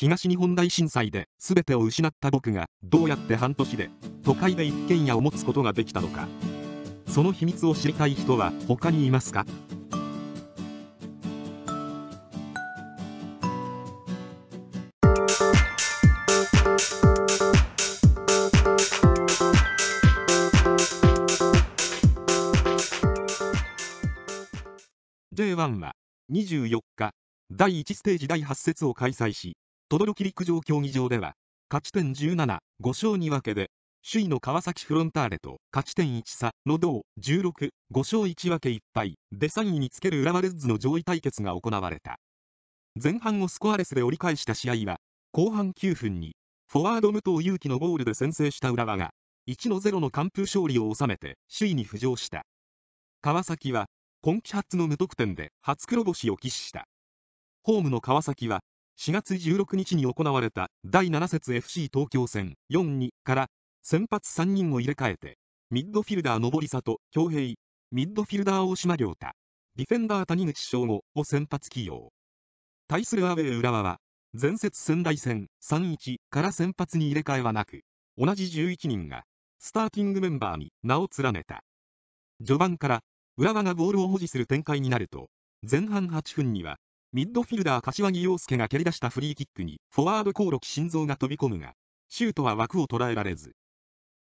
東日本大震災で全てを失った僕がどうやって半年で都会で一軒家を持つことができたのかその秘密を知りたい人は他にいますか1は24日、第1ステージ第8節を開催し、等々力陸上競技場では、勝ち点17、5勝2分けで、首位の川崎フロンターレと勝ち点1差の同16、5勝1分け1敗で3位につける浦和レッズの上位対決が行われた。前半をスコアレスで折り返した試合は、後半9分に、フォワード武藤勇樹のゴールで先制した浦和が、1の0の完封勝利を収めて首位に浮上した。川崎は、今季初の無得点で初黒星を喫した。ホームの川崎は、4月16日に行われた第7節 FC 東京戦4-2から先発3人を入れ替えて、ミッドフィルダー上里、京平、ミッドフィルダー大島良太、ディフェンダー谷口翔吾を先発起用。対するアウェー浦和は、前節仙台戦3-1から先発に入れ替えはなく、同じ11人がスターティングメンバーに名を連ねた。序盤から浦和がボールを保持する展開になると、前半8分にはミッドフィルダー柏木陽介が蹴り出したフリーキックに、フォワード興梠心臓が飛び込むが、シュートは枠を捉えられず。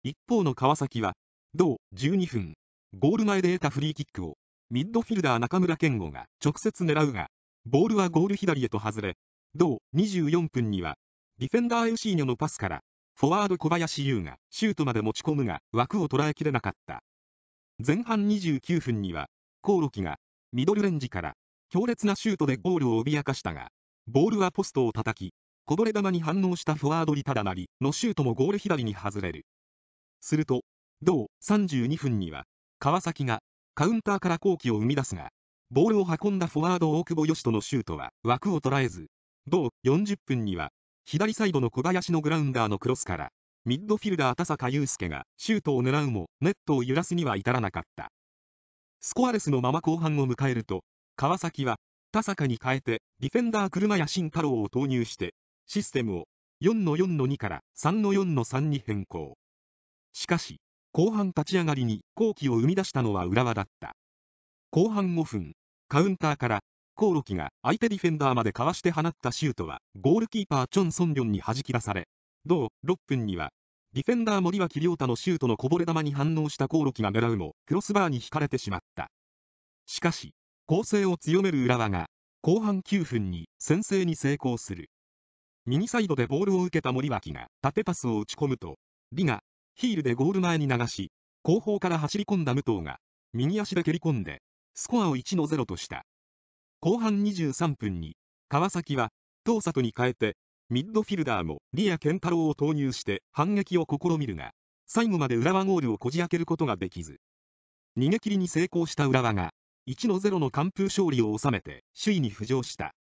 一方の川崎は、同12分、ゴール前で得たフリーキックを、ミッドフィルダー中村健吾が直接狙うが、ボールはゴール左へと外れ、同24分には、ディフェンダーエウシーニョのパスから、フォワード小林優がシュートまで持ち込むが、枠を捉えきれなかった。前半29分には、興梠がミドルレンジから強烈なシュートでゴールを脅かしたが、ボールはポストを叩き、こぼれ球に反応したフォワードリタダなりのシュートもゴール左に外れる。すると、同32分には、川崎がカウンターから好機を生み出すが、ボールを運んだフォワード大久保嘉人のシュートは枠を捉えず、同40分には、左サイドの小林のグラウンダーのクロスから、ミッドフィルダー田坂祐介がシュートを狙うも、ネットを揺らすには至らなかった。スコアレスのまま後半を迎えると、川崎は田坂に変えてディフェンダー車屋慎太郎を投入してシステムを4の4の2から3の4の3に変更しかし後半立ち上がりに好機を生み出したのは浦和だった後半5分カウンターからコオロキが相手ディフェンダーまでかわして放ったシュートはゴールキーパーチョン・ソンリョンに弾き出され同6分にはディフェンダー森脇亮太のシュートのこぼれ球に反応したコオロキが狙うもクロスバーに引かれてしまったしかし攻勢を強める浦和が、後半9分に先制に成功する。右サイドでボールを受けた森脇が縦パスを打ち込むと、リがヒールでゴール前に流し、後方から走り込んだ武藤が、右足で蹴り込んで、スコアを1の0とした。後半23分に、川崎は、東里に変えて、ミッドフィルダーもリア健太郎を投入して反撃を試みるが、最後まで浦和ゴールをこじ開けることができず。逃げ切りに成功した浦和が、1の0の完封勝利を収めて首位に浮上した。